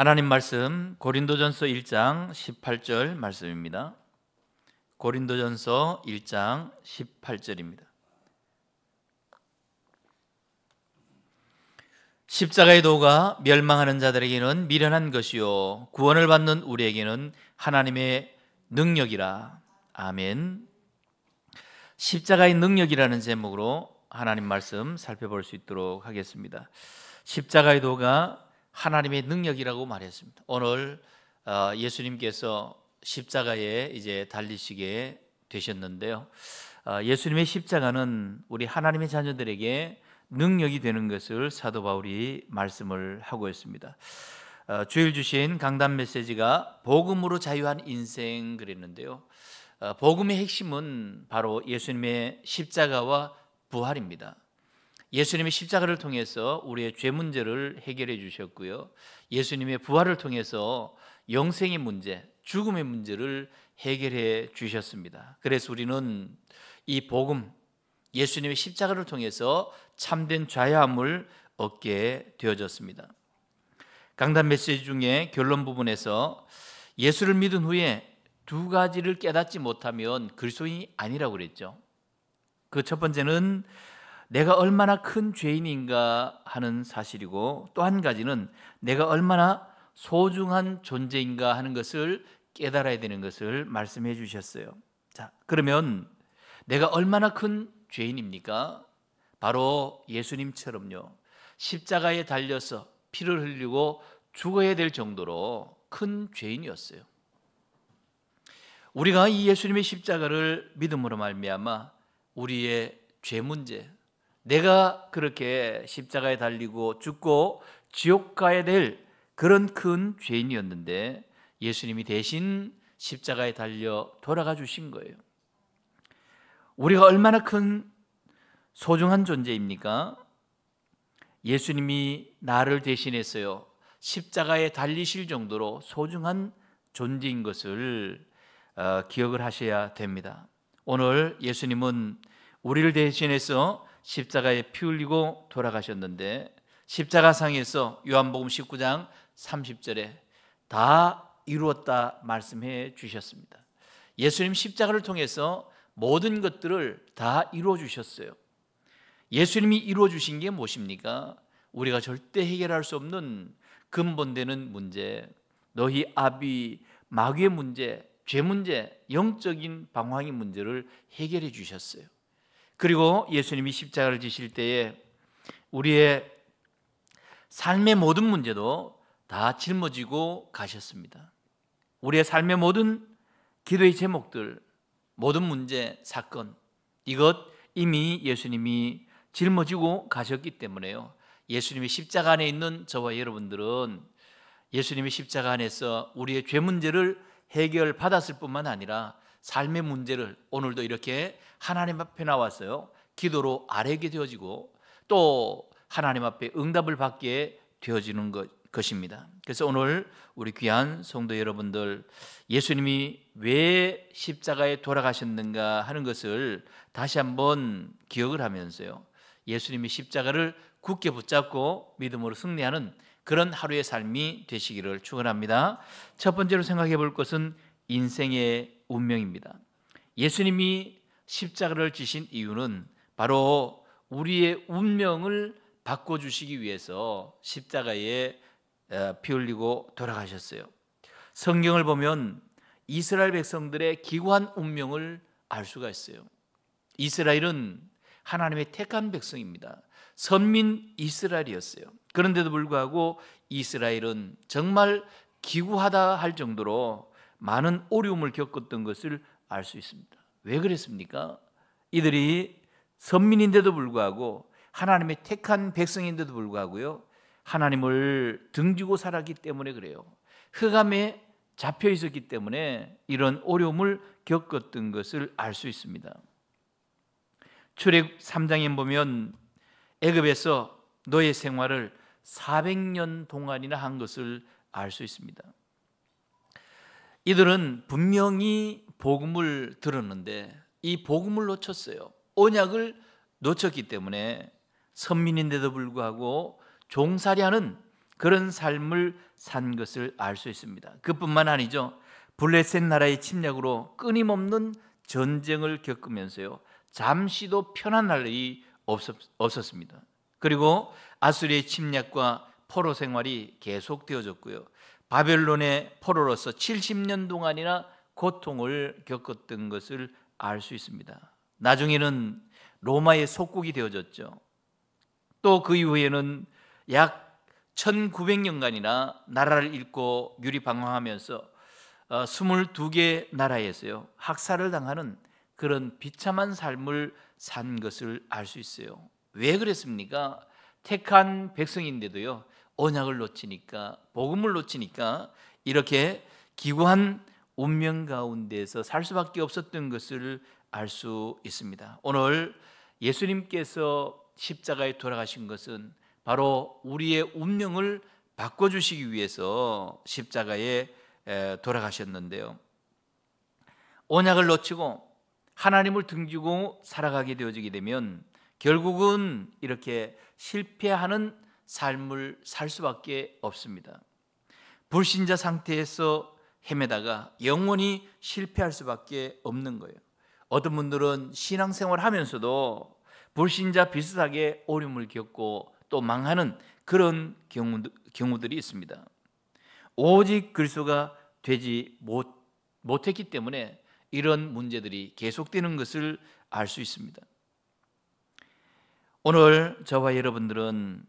하나님 말씀 고린도전서 1장 18절 말씀입니다. 고린도전서 1장 18절입니다. 십자가의 도가 멸망하는 자들에게는 미련한 것이요 구원을 받는 우리에게는 하나님의 능력이라. 아멘. 십자가의 능력이라는 제목으로 하나님 말씀 살펴볼 수 있도록 하겠습니다. 십자가의 도가 하나님의 능력이라고 말했습니다. 오늘 어, 예수님께서 십자가에 이제 달리시게 되셨는데요. 어, 예수님의 십자가는 우리 하나님의 자녀들에게 능력이 되는 것을 사도 바울이 말씀을 하고 있습니다. 어, 주일 주신 강단 메시지가 복음으로 자유한 인생 그랬는데요. 복음의 핵심은 바로 예수님의 십자가와 부활입니다. 예수님의 십자가를 통해서 우리의 죄 문제를 해결해 주셨고요. 예수님의 부활을 통해서 영생의 문제, 죽음의 문제를 해결해 주셨습니다. 그래서 우리는 이 복음, 예수님의 십자가를 통해서 참된 좌유함을 얻게 되어졌습니다. 강단 메시지 중에 결론 부분에서 예수를 믿은 후에 두 가지를 깨닫지 못하면 그리스도인이 아니라고 그랬죠. 그 첫 번째는 내가 얼마나 큰 죄인인가 하는 사실이고 또 한 가지는 내가 얼마나 소중한 존재인가 하는 것을 깨달아야 되는 것을 말씀해 주셨어요. 자, 그러면 내가 얼마나 큰 죄인입니까? 바로 예수님처럼요. 십자가에 달려서 피를 흘리고 죽어야 될 정도로 큰 죄인이었어요. 우리가 이 예수님의 십자가를 믿음으로 말미암아 우리의 죄 문제, 내가 그렇게 십자가에 달리고 죽고 지옥 가야 될 그런 큰 죄인이었는데 예수님이 대신 십자가에 달려 돌아가 주신 거예요. 우리가 얼마나 큰 소중한 존재입니까? 예수님이 나를 대신했어요. 십자가에 달리실 정도로 소중한 존재인 것을 어, 기억을 하셔야 됩니다. 오늘 예수님은 우리를 대신해서 십자가에 피 흘리고 돌아가셨는데 십자가상에서 요한복음 19장 30절에 다 이루었다 말씀해 주셨습니다. 예수님 십자가를 통해서 모든 것들을 다 이루어 주셨어요. 예수님이 이루어 주신 게 무엇입니까? 우리가 절대 해결할 수 없는 근본되는 문제, 너희 아비 마귀의 문제, 죄 문제, 영적인 방황의 문제를 해결해 주셨어요. 그리고 예수님이 십자가를 지실 때에 우리의 삶의 모든 문제도 다 짊어지고 가셨습니다. 우리의 삶의 모든 기도의 제목들, 모든 문제, 사건, 이것 이미 예수님이 짊어지고 가셨기 때문에요. 예수님이 십자가 안에 있는 저와 여러분들은 예수님이 십자가 안에서 우리의 죄 문제를 해결받았을 뿐만 아니라 삶의 문제를 오늘도 이렇게 하나님 앞에 나왔어요. 기도로 아뢰게 되어지고 또 하나님 앞에 응답을 받게 되어지는 것, 것입니다. 그래서 오늘 우리 귀한 성도 여러분들 예수님이 왜 십자가에 돌아가셨는가 하는 것을 다시 한번 기억을 하면서요. 예수님이 십자가를 굳게 붙잡고 믿음으로 승리하는 그런 하루의 삶이 되시기를 축원합니다. 첫 번째로 생각해 볼 것은 인생의 운명입니다. 예수님이 십자가를 지신 이유는 바로 우리의 운명을 바꿔주시기 위해서 십자가에 어, 피 흘리고 돌아가셨어요. 성경을 보면 이스라엘 백성들의 기구한 운명을 알 수가 있어요. 이스라엘은 하나님의 택한 백성입니다. 선민 이스라엘이었어요. 그런데도 불구하고 이스라엘은 정말 기구하다 할 정도로 많은 어려움을 겪었던 것을 알 수 있습니다. 왜 그랬습니까? 이들이 선민인데도 불구하고 하나님의 택한 백성인데도 불구하고요. 하나님을 등지고 살았기 때문에 그래요. 흑암에 잡혀 있었기 때문에 이런 어려움을 겪었던 것을 알 수 있습니다. 출애 3장에 보면 애굽에서 너의 생활을 400년 동안이나 한 것을 알 수 있습니다. 이들은 분명히 복음을 들었는데 이 복음을 놓쳤어요. 언약을 놓쳤기 때문에 선민인데도 불구하고 종살이하는 그런 삶을 산 것을 알 수 있습니다. 그뿐만 아니죠. 블레셋 나라의 침략으로 끊임없는 전쟁을 겪으면서요. 잠시도 편한 날이 없었, 없었습니다. 그리고 아수리의 침략과 포로 생활이 계속되어졌고요. 바벨론의 포로로서 70년 동안이나 고통을 겪었던 것을 알 수 있습니다. 나중에는 로마의 속국이 되어졌죠. 또 그 이후에는 약 1900년간이나 나라를 잃고 유리방황하면서 22개 어, 나라에서요. 학살을 당하는 그런 비참한 삶을 산 것을 알 수 있어요. 왜 그랬습니까? 택한 백성인데도요. 언약을 놓치니까 복음을 놓치니까 이렇게 기구한 운명 가운데서 살 수밖에 없었던 것을 알 수 있습니다. 오늘 예수님께서 십자가에 돌아가신 것은 바로 우리의 운명을 바꿔주시기 위해서 십자가에 돌아가셨는데요. 언약을 놓치고 하나님을 등지고 살아가게 되어지게 되면 결국은 이렇게 실패하는 삶을 살 수밖에 없습니다. 불신자 상태에서 헤매다가 영원히 실패할 수밖에 없는 거예요. 어떤 분들은 신앙생활 하면서도 불신자 비슷하게 어려움을 겪고 또 망하는 그런 경우들이 있습니다. 오직 그리가 되지 못, 못했기 때문에 이런 문제들이 계속되는 것을 알 수 있습니다. 오늘 저와 여러분들은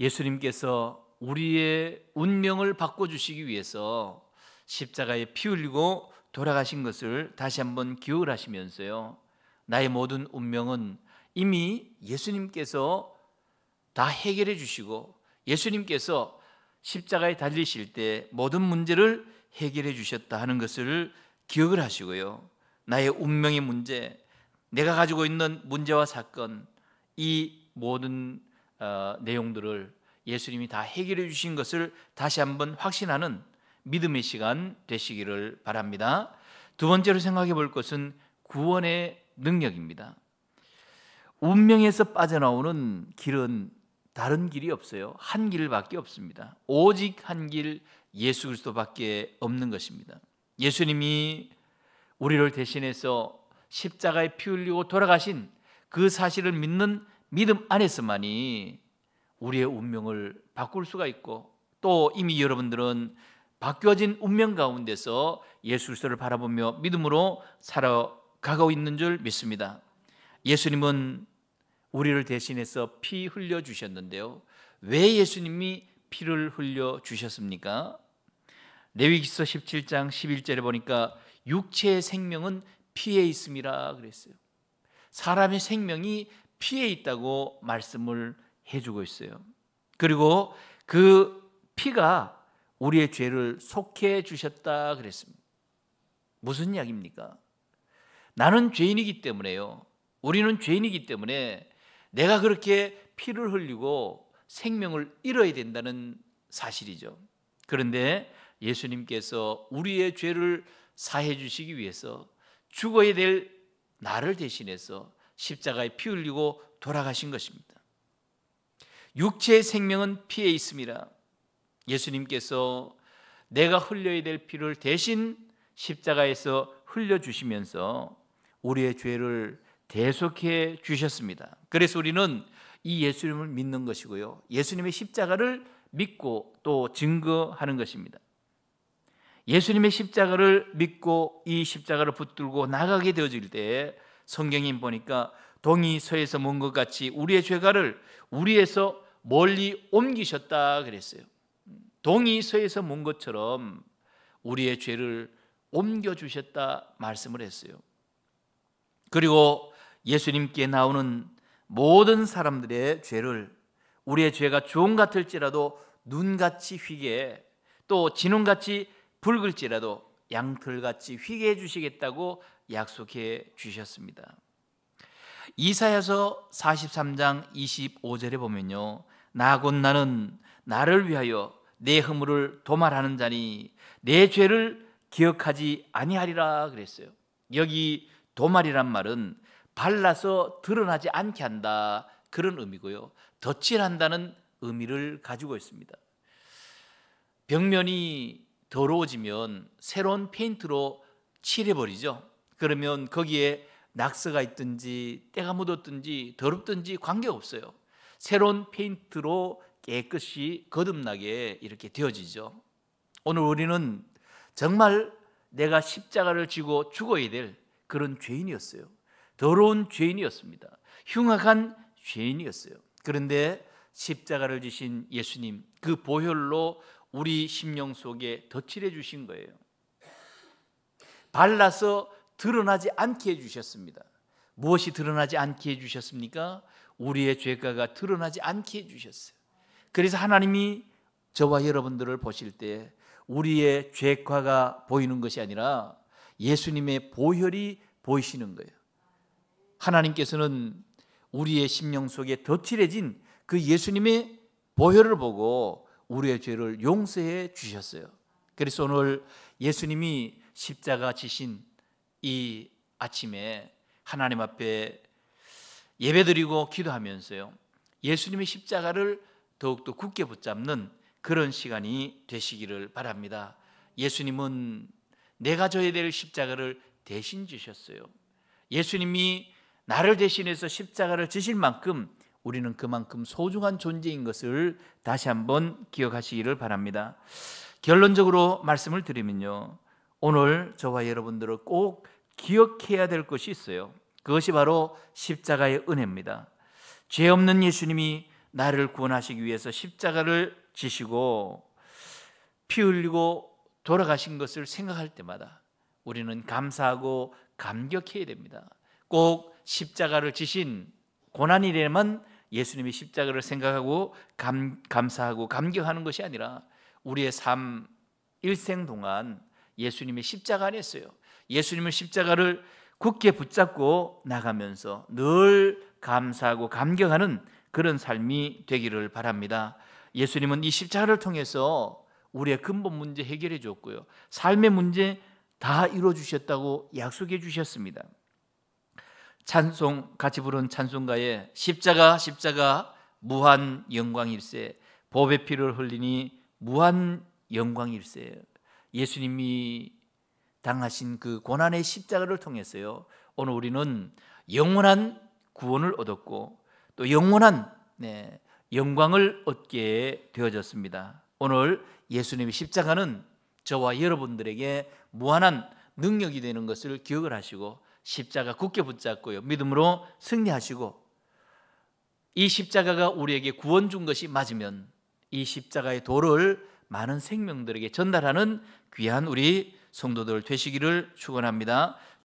예수님께서 우리의 운명을 바꿔주시기 위해서 십자가에 피 흘리고 돌아가신 것을 다시 한번 기억을하시면서요 나의 모든 운명은 이미 예수님께서 다 해결해 주시고 예수님께서 십자가에 달리실 때 모든 문제를 해결해 주셨다 하는 것을 기억을 하시고요. 나의 운명의 문제, 내가 가지고 있는 문제와 사건, 이 모든 어, 내용들을 예수님이 다 해결해 주신 것을 다시 한번 확신하는 믿음의 시간 되시기를 바랍니다. 두 번째로 생각해 볼 것은 구원의 능력입니다. 운명에서 빠져나오는 길은 다른 길이 없어요. 한 길밖에 없습니다. 오직 한 길 예수 그리스도밖에 없는 것입니다. 예수님이 우리를 대신해서 십자가에 피 흘리고 돌아가신 그 사실을 믿는 믿음 안에서만이 우리의 운명을 바꿀 수가 있고 또 이미 여러분들은 바뀌어진 운명 가운데서 예수를 바라보며 믿음으로 살아가고 있는 줄 믿습니다. 예수님은 우리를 대신해서 피 흘려 주셨는데요. 왜 예수님이 피를 흘려 주셨습니까? 레위기서 17장 11절에 보니까 육체의 생명은 피에 있음이라 그랬어요. 사람의 생명이 피해 있다고 말씀을 해주고 있어요. 그리고 그 피가 우리의 죄를 속해 주셨다 그랬습니다. 무슨 이야기입니까? 나는 죄인이기 때문에요. 우리는 죄인이기 때문에 내가 그렇게 피를 흘리고 생명을 잃어야 된다는 사실이죠. 그런데 예수님께서 우리의 죄를 사해 주시기 위해서 죽어야 될 나를 대신해서 십자가에 피 흘리고 돌아가신 것입니다. 육체의 생명은 피에 있음이라 예수님께서 내가 흘려야 될 피를 대신 십자가에서 흘려주시면서 우리의 죄를 대속해 주셨습니다. 그래서 우리는 이 예수님을 믿는 것이고요. 예수님의 십자가를 믿고 또 증거하는 것입니다. 예수님의 십자가를 믿고 이 십자가를 붙들고 나가게 되어질 때 성경이 보니까 동이 서에서 먼 것 같이 우리의 죄가를 우리에서 멀리 옮기셨다 그랬어요. 동이 서에서 먼 것처럼 우리의 죄를 옮겨 주셨다 말씀을 했어요. 그리고 예수님께 나오는 모든 사람들의 죄를 우리의 죄가 종 같을지라도 눈같이 휘게 또 진홍같이 붉을지라도 양털같이 휘게 해 주시겠다고 약속해 주셨습니다. 이사야서 43장 25절에 보면요. 나곧 나는 나를 위하여 내 허물을 도말하는 자니 내 죄를 기억하지 아니하리라 그랬어요. 여기 도말이란 말은 발라서 드러나지 않게 한다 그런 의미고요. 덧칠한다는 의미를 가지고 있습니다. 벽면이 더러워지면 새로운 페인트로 칠해버리죠. 그러면 거기에 낙서가 있든지 때가 묻었든지 더럽든지 관계없어요. 새로운 페인트로 깨끗이 거듭나게 이렇게 되어지죠. 오늘 우리는 정말 내가 십자가를 지고 죽어야 될 그런 죄인이었어요. 더러운 죄인이었습니다. 흉악한 죄인이었어요. 그런데 십자가를 지신 예수님 그 보혈로 우리 심령 속에 덧칠해 주신 거예요. 발라서 드러나지 않게 해 주셨습니다. 무엇이 드러나지 않게 해 주셨습니까? 우리의 죄가가 드러나지 않게 해 주셨어요. 그래서 하나님이 저와 여러분들을 보실 때 우리의 죄과가 보이는 것이 아니라 예수님의 보혈이 보이시는 거예요. 하나님께서는 우리의 심령 속에 덧칠해진 그 예수님의 보혈을 보고 우리의 죄를 용서해 주셨어요. 그래서 오늘 예수님이 십자가 지신 이 아침에 하나님 앞에 예배드리고 기도하면서요. 예수님의 십자가를 더욱더 굳게 붙잡는 그런 시간이 되시기를 바랍니다. 예수님은 내가 져야 될 십자가를 대신 지셨어요. 예수님이 나를 대신해서 십자가를 지실 만큼 우리는 그만큼 소중한 존재인 것을 다시 한번 기억하시기를 바랍니다. 결론적으로 말씀을 드리면요. 오늘 저와 여러분들은 꼭 기억해야 될 것이 있어요. 그것이 바로 십자가의 은혜입니다. 죄 없는 예수님이 나를 구원하시기 위해서 십자가를 지시고 피 흘리고 돌아가신 것을 생각할 때마다 우리는 감사하고 감격해야 됩니다. 꼭 십자가를 지신 고난이라면 예수님의 십자가를 생각하고 감, 감사하고 감격하는 것이 아니라 우리의 삶 일생 동안 예수님의 십자가 안에 있어요. 예수님의 십자가를 굳게 붙잡고 나가면서 늘 감사하고 감격하는 그런 삶이 되기를 바랍니다. 예수님은 이 십자가를 통해서 우리의 근본 문제 해결해 주었고요. 삶의 문제 다 이루어 주셨다고 약속해 주셨습니다. 찬송 같이 부른 찬송가에 십자가 십자가 무한 영광일세 보배 피를 흘리니 무한 영광일세 예수님이 당하신 그 고난의 십자가를 통해서요 오늘 우리는 영원한 구원을 얻었고 또 영원한 네, 영광을 얻게 되어졌습니다 오늘 예수님의 십자가는 저와 여러분들에게 무한한 능력이 되는 것을 기억을 하시고 십자가 굳게 붙잡고요. 믿음으로 승리하시고 이 십자가가 우리에게 구원 준 것이 맞으면 이 십자가의 도를 많은 생명들에게 전달하는 귀한 우리 성도들 되시기를 축원합니다.